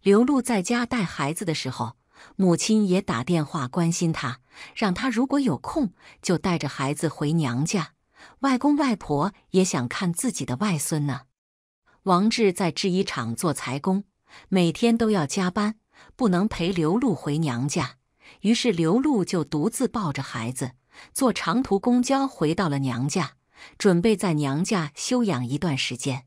刘露在家带孩子的时候，母亲也打电话关心她，让她如果有空就带着孩子回娘家，外公外婆也想看自己的外孙呢。王志在制衣厂做裁工，每天都要加班。不能陪刘露回娘家，于是刘露就独自抱着孩子坐长途公交回到了娘家，准备在娘家休养一段时间。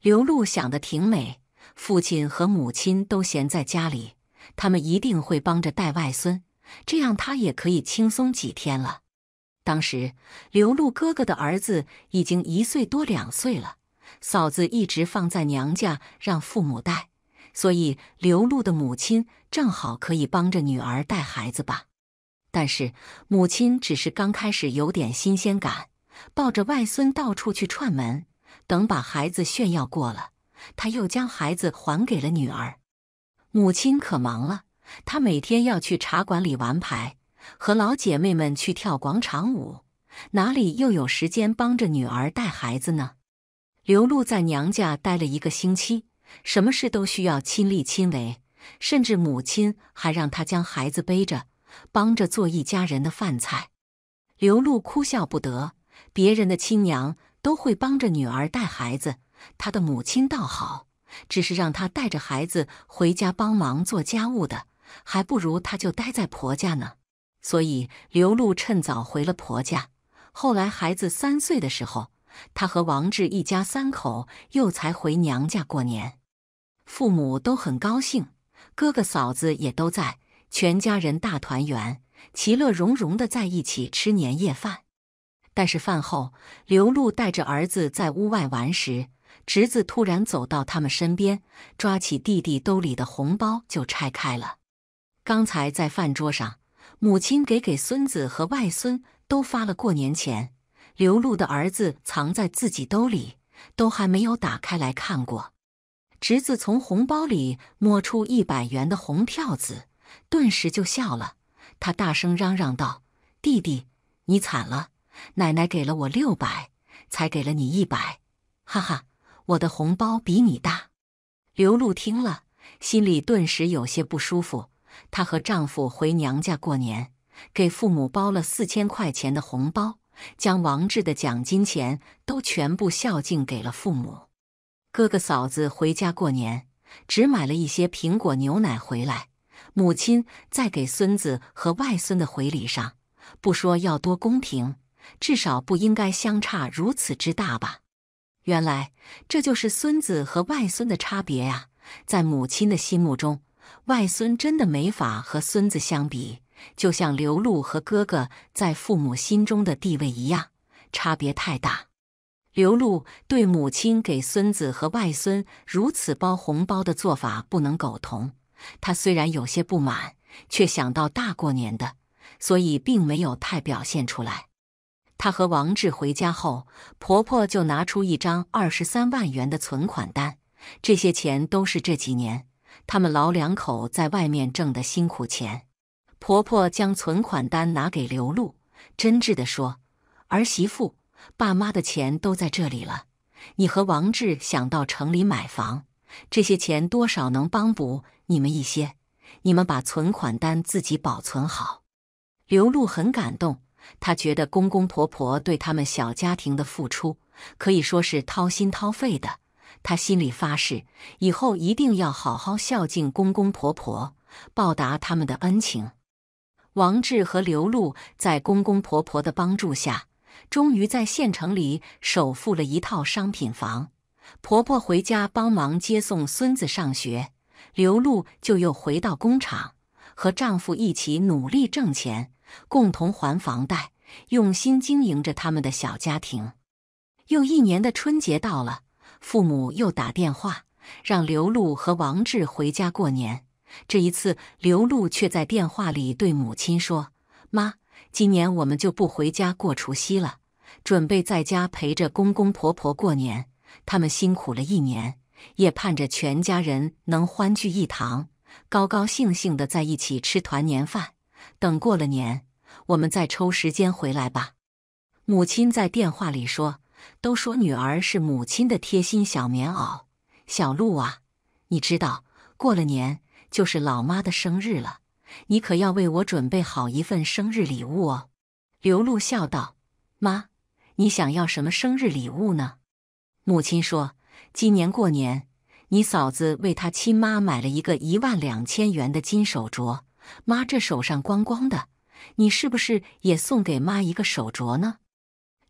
刘露想的挺美，父亲和母亲都闲在家里，他们一定会帮着带外孙，这样她也可以轻松几天了。当时刘露哥哥的儿子已经一岁多两岁了，嫂子一直放在娘家让父母带。所以，刘露的母亲正好可以帮着女儿带孩子吧。但是，母亲只是刚开始有点新鲜感，抱着外孙到处去串门。等把孩子炫耀过了，她又将孩子还给了女儿。母亲可忙了，她每天要去茶馆里玩牌，和老姐妹们去跳广场舞，哪里又有时间帮着女儿带孩子呢？刘露在娘家待了一个星期。什么事都需要亲力亲为，甚至母亲还让他将孩子背着，帮着做一家人的饭菜。刘露哭笑不得，别人的亲娘都会帮着女儿带孩子，她的母亲倒好，只是让她带着孩子回家帮忙做家务的，还不如她就待在婆家呢。所以刘露趁早回了婆家。后来孩子三岁的时候，她和王志一家三口又才回娘家过年。父母都很高兴，哥哥嫂子也都在，全家人大团圆，其乐融融的在一起吃年夜饭。但是饭后，刘露带着儿子在屋外玩时，侄子突然走到他们身边，抓起弟弟兜里的红包就拆开了。刚才在饭桌上，母亲给给孙子和外孙都发了过年钱，刘露的儿子藏在自己兜里，都还没有打开来看过。侄子从红包里摸出一百元的红票子，顿时就笑了。他大声嚷嚷道：“弟弟，你惨了！奶奶给了我六百，才给了你一百。哈哈，我的红包比你大。”刘露听了，心里顿时有些不舒服。她和丈夫回娘家过年，给父母包了四千块钱的红包，将王志的奖金钱都全部孝敬给了父母。哥哥嫂子回家过年，只买了一些苹果、牛奶回来。母亲在给孙子和外孙的回礼上，不说要多公平，至少不应该相差如此之大吧？原来这就是孙子和外孙的差别呀！在母亲的心目中，外孙真的没法和孙子相比，就像刘露和哥哥在父母心中的地位一样，差别太大。刘露对母亲给孙子和外孙如此包红包的做法不能苟同，她虽然有些不满，却想到大过年的，所以并没有太表现出来。她和王志回家后，婆婆就拿出一张二十三万元的存款单，这些钱都是这几年他们老两口在外面挣的辛苦钱。婆婆将存款单拿给刘露，真挚地说：“儿媳妇。”爸妈的钱都在这里了，你和王志想到城里买房，这些钱多少能帮补你们一些？你们把存款单自己保存好。刘露很感动，她觉得公公婆婆对他们小家庭的付出可以说是掏心掏肺的。她心里发誓，以后一定要好好孝敬公公婆婆，报答他们的恩情。王志和刘露在公公婆婆的帮助下。终于在县城里首付了一套商品房，婆婆回家帮忙接送孙子上学，刘露就又回到工厂和丈夫一起努力挣钱，共同还房贷，用心经营着他们的小家庭。又一年的春节到了，父母又打电话让刘露和王志回家过年。这一次，刘露却在电话里对母亲说：“妈。”今年我们就不回家过除夕了，准备在家陪着公公婆婆过年。他们辛苦了一年，也盼着全家人能欢聚一堂，高高兴兴的在一起吃团年饭。等过了年，我们再抽时间回来吧。母亲在电话里说：“都说女儿是母亲的贴心小棉袄，小璐啊，你知道，过了年就是老妈的生日了。”你可要为我准备好一份生日礼物哦，刘露笑道。妈，你想要什么生日礼物呢？母亲说：“今年过年，你嫂子为她亲妈买了一个一万两千元的金手镯，妈这手上光光的。你是不是也送给妈一个手镯呢？”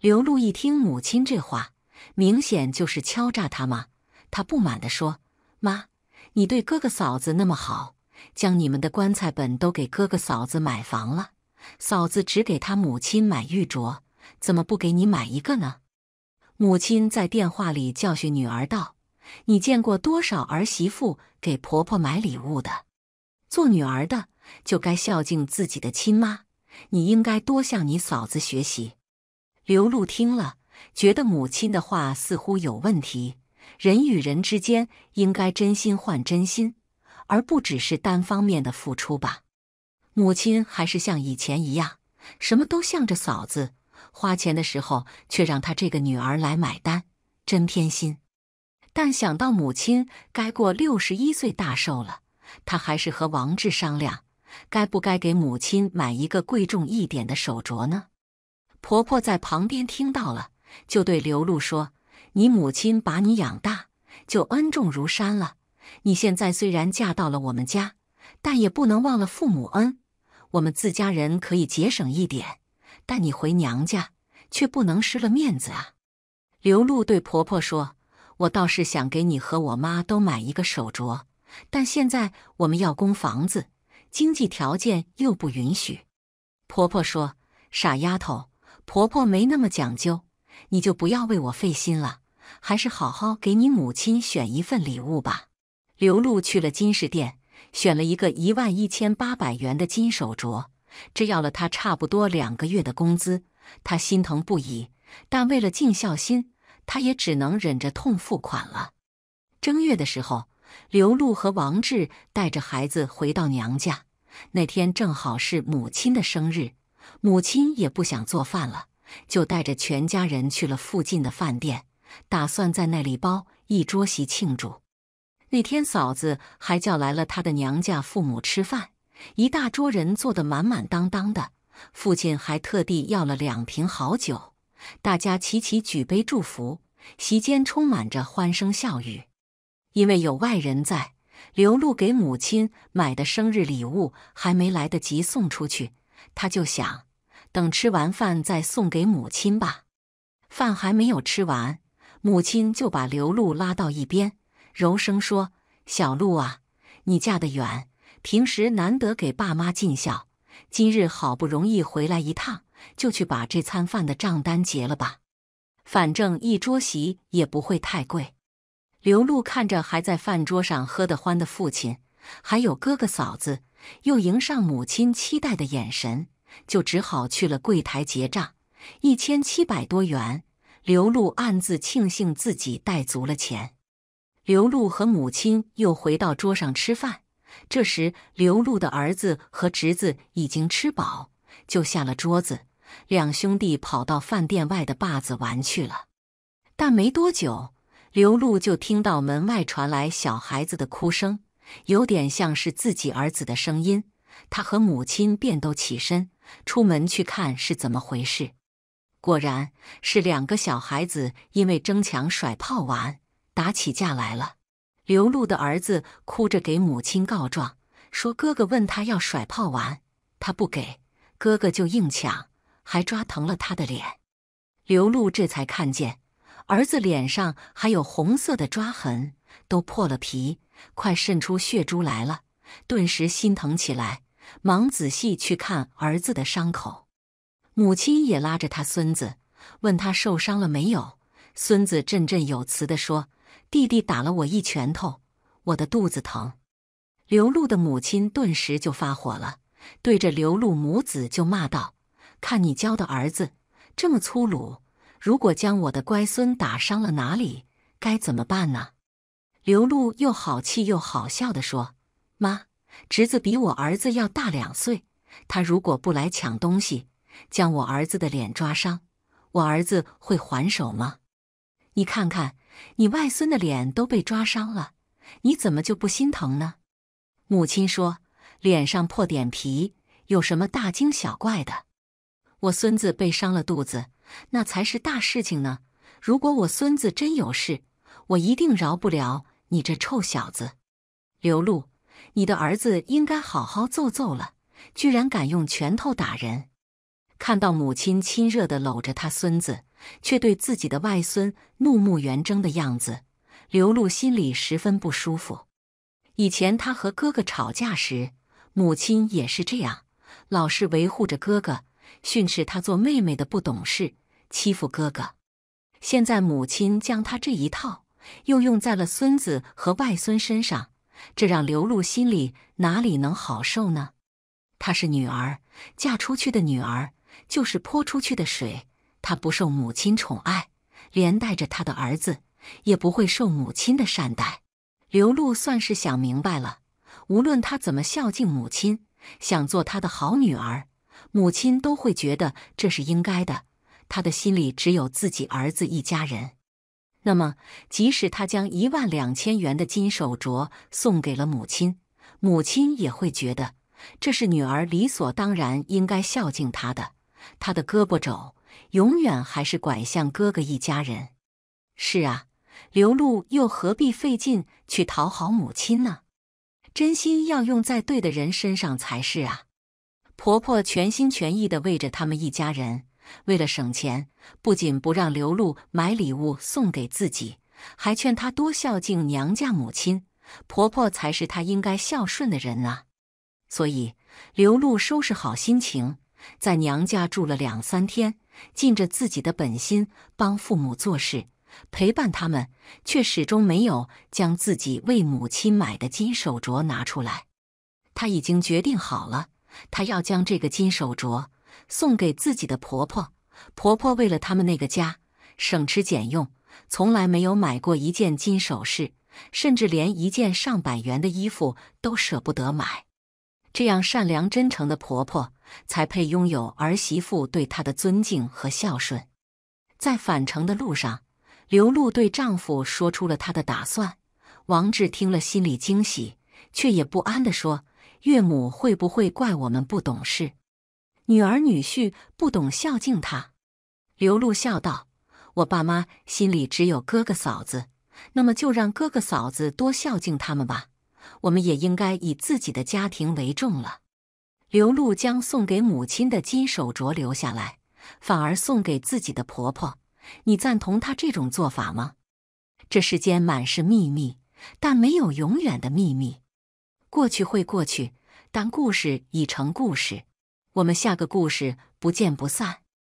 刘露一听母亲这话，明显就是敲诈她嘛，她不满地说：“妈，你对哥哥嫂子那么好。”将你们的棺材本都给哥哥嫂子买房了，嫂子只给他母亲买玉镯，怎么不给你买一个呢？母亲在电话里教训女儿道：“你见过多少儿媳妇给婆婆买礼物的？做女儿的就该孝敬自己的亲妈，你应该多向你嫂子学习。”刘露听了，觉得母亲的话似乎有问题。人与人之间应该真心换真心。而不只是单方面的付出吧。母亲还是像以前一样，什么都向着嫂子，花钱的时候却让她这个女儿来买单，真偏心。但想到母亲该过六十一岁大寿了，她还是和王志商量，该不该给母亲买一个贵重一点的手镯呢？婆婆在旁边听到了，就对刘露说：“你母亲把你养大，就恩重如山了。”你现在虽然嫁到了我们家，但也不能忘了父母恩。我们自家人可以节省一点，但你回娘家却不能失了面子啊。刘露对婆婆说：“我倒是想给你和我妈都买一个手镯，但现在我们要供房子，经济条件又不允许。”婆婆说：“傻丫头，婆婆没那么讲究，你就不要为我费心了，还是好好给你母亲选一份礼物吧。”刘露去了金饰店，选了一个一万一千八百元的金手镯，这要了他差不多两个月的工资，他心疼不已，但为了尽孝心，他也只能忍着痛付款了。正月的时候，刘露和王志带着孩子回到娘家，那天正好是母亲的生日，母亲也不想做饭了，就带着全家人去了附近的饭店，打算在那里包一桌席庆祝。那天，嫂子还叫来了她的娘家父母吃饭，一大桌人坐得满满当当的。父亲还特地要了两瓶好酒，大家齐齐举杯祝福，席间充满着欢声笑语。因为有外人在，刘露给母亲买的生日礼物还没来得及送出去，他就想等吃完饭再送给母亲吧。饭还没有吃完，母亲就把刘露拉到一边。柔声说：“小露啊，你嫁得远，平时难得给爸妈尽孝。今日好不容易回来一趟，就去把这餐饭的账单结了吧。反正一桌席也不会太贵。”刘露看着还在饭桌上喝得欢的父亲，还有哥哥嫂子，又迎上母亲期待的眼神，就只好去了柜台结账。一千七百多元，刘露暗自庆幸自己带足了钱。刘露和母亲又回到桌上吃饭。这时，刘露的儿子和侄子已经吃饱，就下了桌子。两兄弟跑到饭店外的坝子玩去了。但没多久，刘露就听到门外传来小孩子的哭声，有点像是自己儿子的声音。他和母亲便都起身出门去看是怎么回事。果然，是两个小孩子因为争抢甩炮玩。打起架来了，刘露的儿子哭着给母亲告状，说哥哥问他要甩炮丸，他不给，哥哥就硬抢，还抓疼了他的脸。刘露这才看见儿子脸上还有红色的抓痕，都破了皮，快渗出血珠来了，顿时心疼起来，忙仔细去看儿子的伤口。母亲也拉着他孙子，问他受伤了没有。孙子振振有词地说。弟弟打了我一拳头，我的肚子疼。刘露的母亲顿时就发火了，对着刘露母子就骂道：“看你教的儿子这么粗鲁！如果将我的乖孙打伤了，哪里该怎么办呢？”刘露又好气又好笑的说：“妈，侄子比我儿子要大两岁，他如果不来抢东西，将我儿子的脸抓伤，我儿子会还手吗？你看看。”你外孙的脸都被抓伤了，你怎么就不心疼呢？母亲说，脸上破点皮有什么大惊小怪的？我孙子被伤了肚子，那才是大事情呢。如果我孙子真有事，我一定饶不了你这臭小子。刘露，你的儿子应该好好揍揍了，居然敢用拳头打人。看到母亲亲热的搂着他孙子，却对自己的外孙怒目圆睁的样子，刘露心里十分不舒服。以前他和哥哥吵架时，母亲也是这样，老是维护着哥哥，训斥他做妹妹的不懂事，欺负哥哥。现在母亲将他这一套又用在了孙子和外孙身上，这让刘露心里哪里能好受呢？她是女儿，嫁出去的女儿。就是泼出去的水，他不受母亲宠爱，连带着他的儿子也不会受母亲的善待。刘露算是想明白了，无论他怎么孝敬母亲，想做他的好女儿，母亲都会觉得这是应该的。他的心里只有自己儿子一家人，那么即使他将一万两千元的金手镯送给了母亲，母亲也会觉得这是女儿理所当然应该孝敬他的。他的胳膊肘永远还是拐向哥哥一家人。是啊，刘露又何必费劲去讨好母亲呢？真心要用在对的人身上才是啊。婆婆全心全意的为着他们一家人，为了省钱，不仅不让刘露买礼物送给自己，还劝她多孝敬娘家母亲。婆婆才是她应该孝顺的人啊。所以，刘露收拾好心情。在娘家住了两三天，尽着自己的本心帮父母做事，陪伴他们，却始终没有将自己为母亲买的金手镯拿出来。她已经决定好了，她要将这个金手镯送给自己的婆婆。婆婆为了他们那个家省吃俭用，从来没有买过一件金首饰，甚至连一件上百元的衣服都舍不得买。这样善良真诚的婆婆，才配拥有儿媳妇对她的尊敬和孝顺。在返程的路上，刘露对丈夫说出了她的打算。王志听了，心里惊喜，却也不安地说：“岳母会不会怪我们不懂事？女儿女婿不懂孝敬她？”刘露笑道：“我爸妈心里只有哥哥嫂子，那么就让哥哥嫂子多孝敬他们吧。”我们也应该以自己的家庭为重了。刘露将送给母亲的金手镯留下来，反而送给自己的婆婆。你赞同她这种做法吗？这世间满是秘密，但没有永远的秘密。过去会过去，但故事已成故事。我们下个故事不见不散。